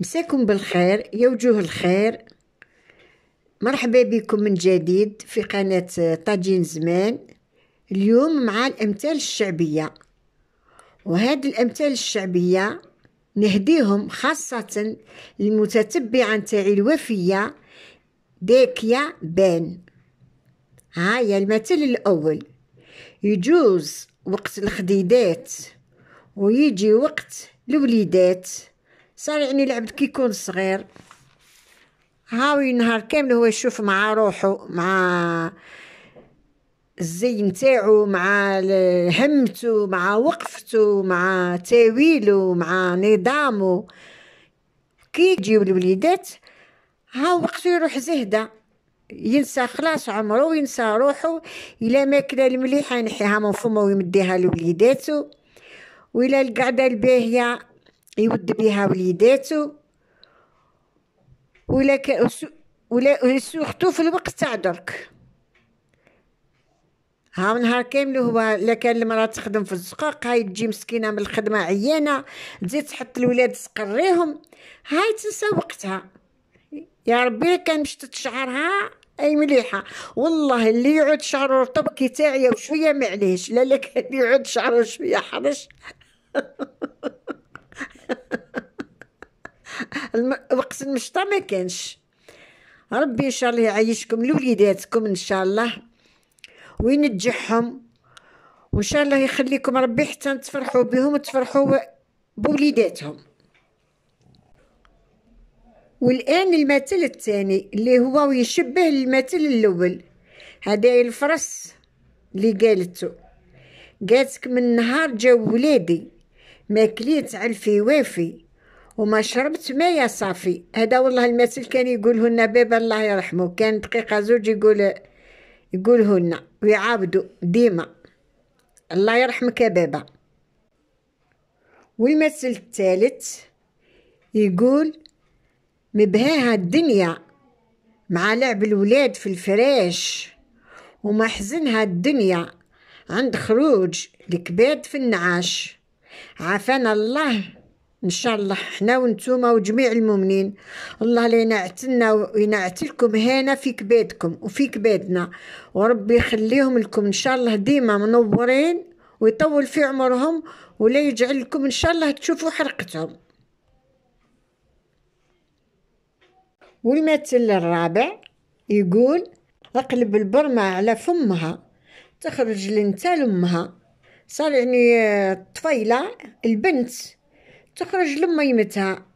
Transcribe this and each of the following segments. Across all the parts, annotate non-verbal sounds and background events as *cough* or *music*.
مساكم بالخير يا وجوه الخير مرحبا بكم من جديد في قناة طاجين زمان اليوم مع الأمثال الشعبية وهذه الأمثال الشعبية نهديهم خاصة للمتتبعة نتاعي الوفية داكيا بان هاي المثل الأول يجوز وقت الخديدات ويجي وقت الوليدات صار يعني العبد كيكون صغير هاوي نهار كامل هو يشوف مع روحه مع الزي نتاعو مع همته مع وقفته مع تاويله مع نظامه كي يجيو الوليدات ها وقت يروح زهده ينسى خلاص عمره وينسى روحه الى ماكله المليحه ينحيها من فمه ويمديها لوليداتو والى القعده الباهيه يود بها وليداتو ولا كأسو ولا سورتو في الوقت تاع درك ها نهار كامل هو لا كان المراه تخدم في الزقاق هاي تجي مسكينه من الخدمه عيانه تزيد تحط الولاد تقريهم هاي تنسى وقتها يا ربي كان مشتت شعرها اي مليحه والله اللي يعود شعره رطب كي تاعيه وشويه معليش لا لك اللي يعود شعره شويه حرش *laughs* الم... وقت المشطه ما كانش ربي ان شاء الله يعيشكم لوليداتكم ان شاء الله وينجحهم وان شاء الله يخليكم ربي حتى تفرحوا بهم وتفرحوا بوليداتهم والآن المثل الثاني اللي هو يشبه المثل الأول هذا الفرس اللي قالته قالتك من نهار جا ولادي ما كليت علفي وافي وما شربت مايا صافي هذا والله المثل كان يقوله لنا بابا الله يرحمه كان دقيقه زوج يقول يقوله لنا ويعاودوا ديما الله يرحمك يا بابا والمثل الثالث يقول مبهاها الدنيا مع لعب الولاد في الفراش ومحزنها الدنيا عند خروج الكباد في النعاش عافانا الله ان شاء الله حنا وانتوما وجميع المؤمنين الله لا ينعتلنا وينعتلكم هنا في كبادكم وفي كبادنا وربي يخليهم لكم ان شاء الله ديما منورين ويطول في عمرهم ولا يجعل لكم ان شاء الله تشوفوا حرقتهم والمثل الرابع يقول أقلب البرمة على فمها تخرج لنتا لأمها صار يعني الطفيلة آه، البنت تخرج لما يمتها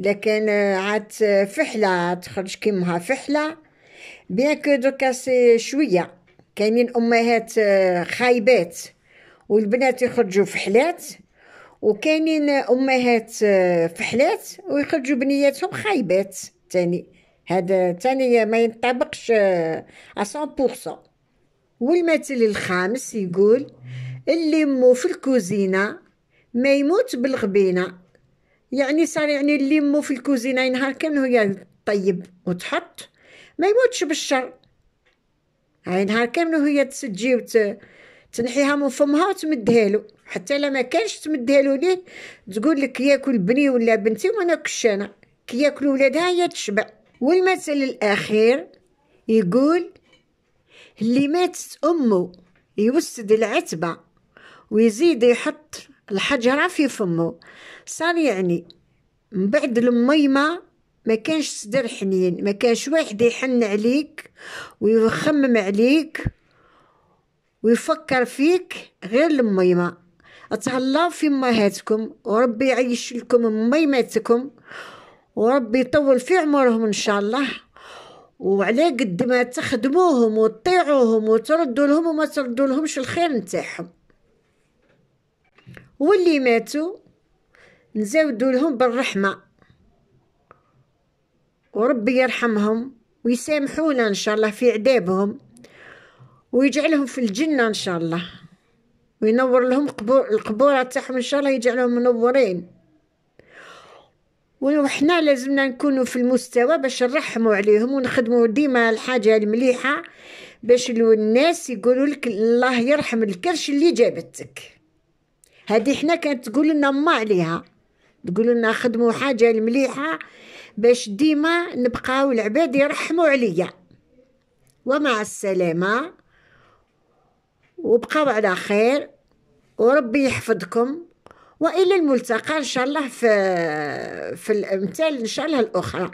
لكن آه، عاد آه، فحلة تخرج كيمها فحلة بيان كو دوكا سي شوية كاينين أمهات خايبات والبنات يخرجوا فحلات وكاينين أمهات فحلات ويخرجوا بنياتهم خايبات الثاني هذا الثاني ما ينطبقش 100% آه، والمثل الخامس يقول اللي مو في الكوزينه ما يموت بالغبينه يعني صار يعني اللي مو في الكوزينه ينهار كان هو طيب وتحط ما يموتش بالشر هاي يعني نهار كامل وهي تسجي وتنحيها تنحيها من فمها وتمدها له حتى لا كانش تمدها له ليه تقول لك ياكل بني ولا بنتي ناكلش انا كي ياكلوا ولادها هي تشبع والمثل الاخير يقول اللي ماتت امه يوسد العتبه ويزيد يحط الحجره في فمه صار يعني من بعد الميمه ما كانش صدر حنين ما كانش واحد يحن عليك ويخمم عليك ويفكر فيك غير الميمه تهلاو في امهاتكم وربي يعيش لكم ميماتكم وربي يطول في عمرهم ان شاء الله وعلى قد ما تخدموهم وتطيعوهم وتردوا لهم وما تردوا لهمش الخير نتاعهم واللي ماتوا نزودوا لهم بالرحمه وربي يرحمهم ويسامحونا ان شاء الله في عذابهم ويجعلهم في الجنه ان شاء الله وينور لهم قبور القبور تاعهم ان شاء الله يجعلهم منورين وحنا لازمنا نكونوا في المستوى باش نرحموا عليهم ونخدموا ديما الحاجه المليحه باش الناس يقولوا لك الله يرحم الكرش اللي جابتك هذه حنا كانت تقول لنا ما عليها تقول لنا خدموا حاجه المليحه باش ديما نبقاو العباد يرحموا عليا ومع السلامه وبقاو على خير وربي يحفظكم والى الملتقى ان شاء الله في في الامثال ان شاء الله الاخرى